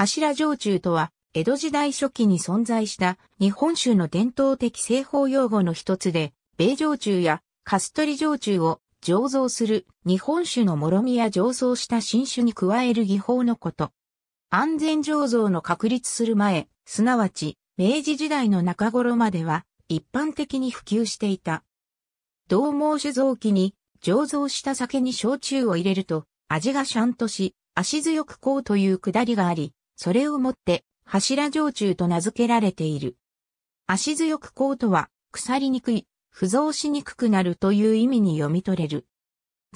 柱焼酎とは、江戸時代初期に存在した日本酒の伝統的製法用語の一つで、米焼酎やカストリ焼酎を醸造する日本酒のもろみや醸造した新酒に加える技法のこと。安全醸造の確立する前、すなわち明治時代の中頃までは一般的に普及していた。同猛酒造機に醸造した酒に焼酎を入れると味がシャンとし、足強くこうというくだりがあり、それをもって柱常駐と名付けられている。足強くコートは腐りにくい、浮造しにくくなるという意味に読み取れる。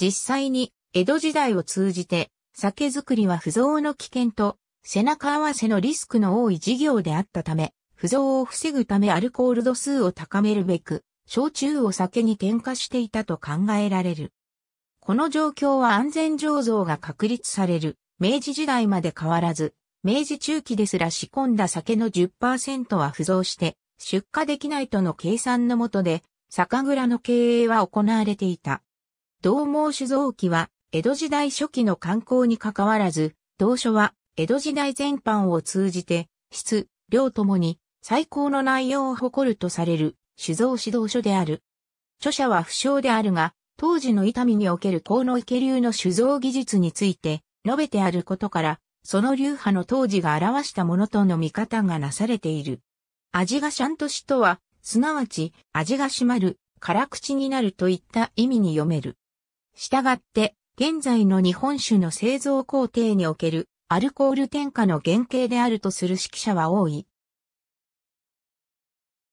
実際に江戸時代を通じて酒造りは浮造の危険と背中合わせのリスクの多い事業であったため、浮造を防ぐためアルコール度数を高めるべく、焼酎を酒に添加していたと考えられる。この状況は安全醸造が確立される明治時代まで変わらず、明治中期ですら仕込んだ酒の10%は付蔵して、出荷できないとの計算のもとで、酒蔵の経営は行われていた。同盟酒造機は、江戸時代初期の観光に関わらず、同書は、江戸時代全般を通じて、質、量ともに、最高の内容を誇るとされる、酒造指導書である。著者は不詳であるが、当時の伊丹における河野池流の酒造技術について、述べてあることから、その流派の当時が表したものとの見方がなされている。味がシャントシとは、すなわち味が締まる、辛口になるといった意味に読める。したがって、現在の日本酒の製造工程におけるアルコール添加の原型であるとする指揮者は多い。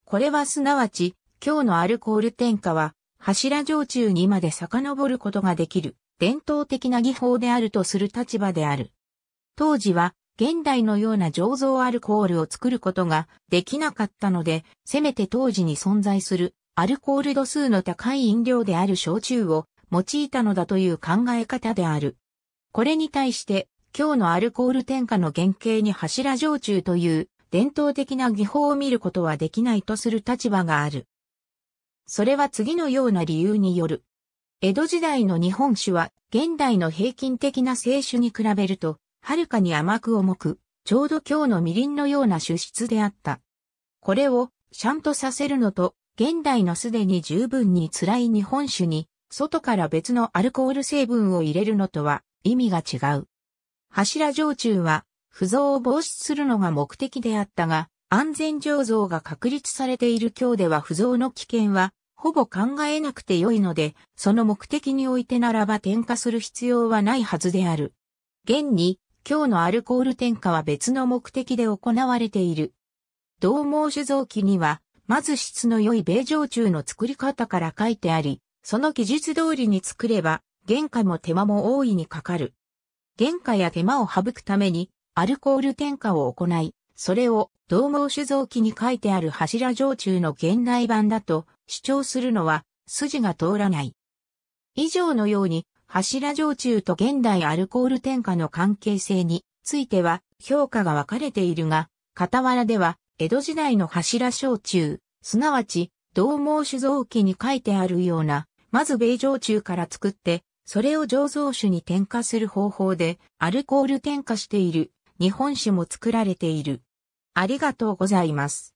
これはすなわち、今日のアルコール添加は、柱上中にまで遡ることができる、伝統的な技法であるとする立場である。当時は現代のような醸造アルコールを作ることができなかったので、せめて当時に存在するアルコール度数の高い飲料である焼酎を用いたのだという考え方である。これに対して、今日のアルコール添加の原型に柱焼酎という伝統的な技法を見ることはできないとする立場がある。それは次のような理由による。江戸時代の日本酒は現代の平均的な清酒に比べるとはるかに甘く重く、ちょうど今日のみりんのような主質であった。これを、シャンとさせるのと、現代のすでに十分に辛い日本酒に、外から別のアルコール成分を入れるのとは意味が違う。柱焼酎は、不造を防止するのが目的であったが、安全醸造が確立されている今日では不造の危険は、ほぼ考えなくてよいので、その目的においてならば添加する必要はないはずである。現に、今日のアルコール添加は別の目的で行われている。同毛酒造機には、まず質の良い米焼酎の作り方から書いてあり、その技術通りに作れば、原価も手間も大いにかかる。原価や手間を省くために、アルコール添加を行い、それを同毛酒造機に書いてある柱焼酎の現代版だと主張するのは筋が通らない。以上のように柱焼酎と現代アルコール添加の関係性については評価が分かれているが、傍らでは江戸時代の柱焼酎、すなわち同毛酒造記に書いてあるような、まず米焼酎から作って、それを醸造酒に添加する方法でアルコール添加している日本酒も作られている。ありがとうございます。